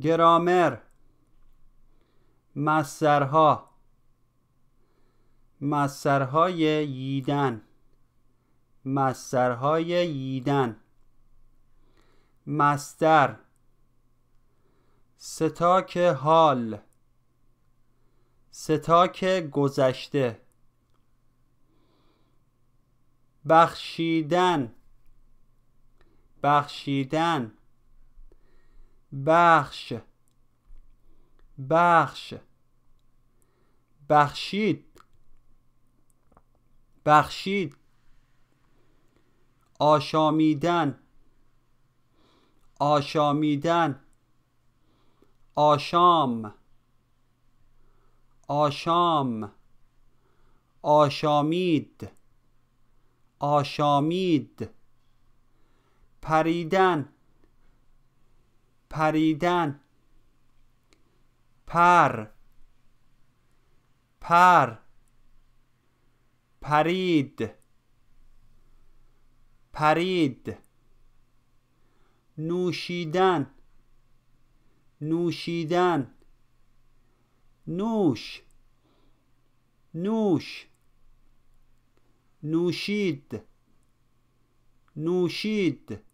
گرامر مسرها مسترهای ییدن مسترهای ییدن مستر ستاک حال ستاک گذشته بخشیدن بخشیدن بخش بخش بخشید بخشید آشامیدن آشامیدن آشام آشام آشامید آشامید پریدن پریدن پر پر پرید پرید نوشیدن نوشیدن نوش نوش نوشید نوشید